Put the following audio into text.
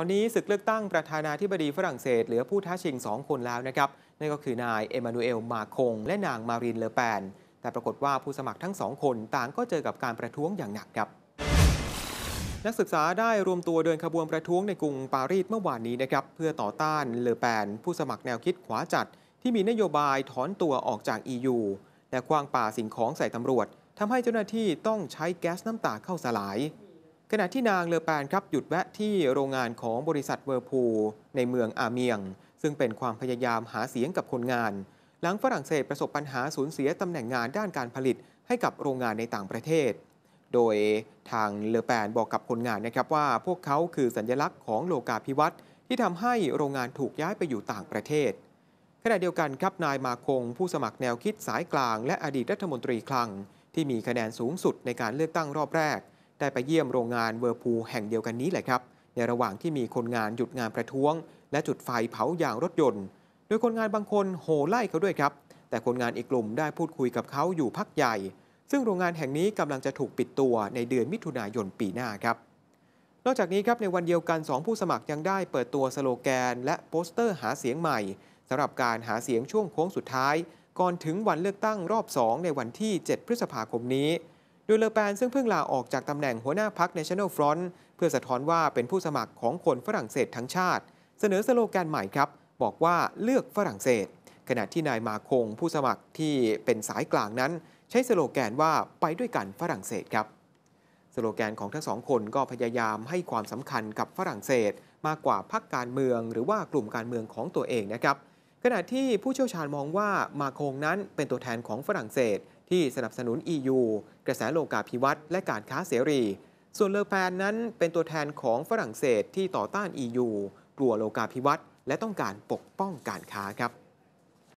ตอนนี้ ศึกเลือกตั้งประธานาธิบดีฝรั่งเศสเหลือผู้ท้าชิง 2 คนแล้วนะครับ นั่นก็คือนายเอมานูเอลมาคงและนางมารินเลอแปนแต่ปรากฏว่าผู้สมัครทั้งสองคนต่างก็เจอกับการประท้วงอย่างหนักครับ นักศึกษาได้รวมตัวเดินขบวนประท้วง ในกรุงปารีสเมื่อวานนี้นะครับ เพื่อต่อต้านเลอแปนผู้สมัครแนวคิดขวาจัด ที่มีนโยบายถอนตัวออกจาก EU และคว้างป่าสิ่งของใส่ตำรวจทำให้เจ้าหน้าที่ต้องใช้แก๊สน้ำตาเข้าสลายขณะที่นางเลอแปนครับหยุดแวะ ที่โรงงานของบริษัทเวอร์พูในเมืองอาเมียง ซึ่งเป็นความพยายามหาเสียงกับคนงาน หลังฝรั่งเศสประสบปัญหาสูญเสียตำแหน่งงานด้านการผลิตให้กับโรงงานในต่างประเทศ โดยทางเลอแปนบอกกับคนงานนะครับว่าพวกเขาคือสัญลักษณ์ของโลกาภิวัตน์ที่ทำให้โรงงานถูกย้ายไปอยู่ต่างประเทศ ขณะเดียวกันครับนายมาคงผู้สมัครแนวคิดสายกลาง และอดีตรัฐมนตรีคลัง ที่มีคะแนนสูงสุดในการเลือกตั้งรอบแรกได้ไปเยี่ยมโรงงานเวอร์พูแห่งเดียวกันนี้แหละครับ ในระหว่างที่มีคนงานหยุดงานประท้วง และจุดไฟเผายางรถยนต์โดยคนงานบางคนโห่ไล่เขาด้วยครับ แต่คนงานอีกกลุ่มได้พูดคุยกับเขาอยู่พักใหญ่ ซึ่งโรงงานแห่งนี้กำลังจะถูกปิดตัวในเดือนมิถุนายนปีหน้าครับ นอกจากนี้ครับในวันเดียวกัน 2 ผู้สมัครยังได้เปิดตัวสโลแกน และโปสเตอร์หาเสียงใหม่สำหรับการหาเสียงช่วงโค้งสุดท้าย ก่อนถึงวันเลือกตั้งรอบ 2 ในวันที่ 7 พฤษภาคมนี้โดยเลอแปนซึ่งเพิ่งลาออกจากตำแหน่งหัวหน้าพรรค National Front เพื่อสะท้อนว่าเป็นผู้สมัครของคนฝรั่งเศสทั้งชาติ เสนอสโลแกนใหม่ครับบอกว่าเลือกฝรั่งเศส ขณะที่นายมาคง ผู้สมัครที่เป็นสายกลางนั้น ใช้สโลแกนว่าไปด้วยกันฝรั่งเศสครับ สโลแกนของทั้งสองคนก็พยายามให้ความสำคัญกับฝรั่งเศส มากกว่าพรรคการเมือง หรือว่ากลุ่มการเมืองของตัวเองนะครับขณะที่ผู้เชี่ยวชาญมองว่ามาคงนั้นเป็นตัวแทนของฝรั่งเศสที่สนับสนุน EU กระแสโลกาภิวัตน์และการค้าเสรี ส่วนเลอแปนนั้นเป็นตัวแทนของฝรั่งเศสที่ต่อต้าน EU กลัวโลกาภิวัตน์และต้องการปกป้องการค้าครับ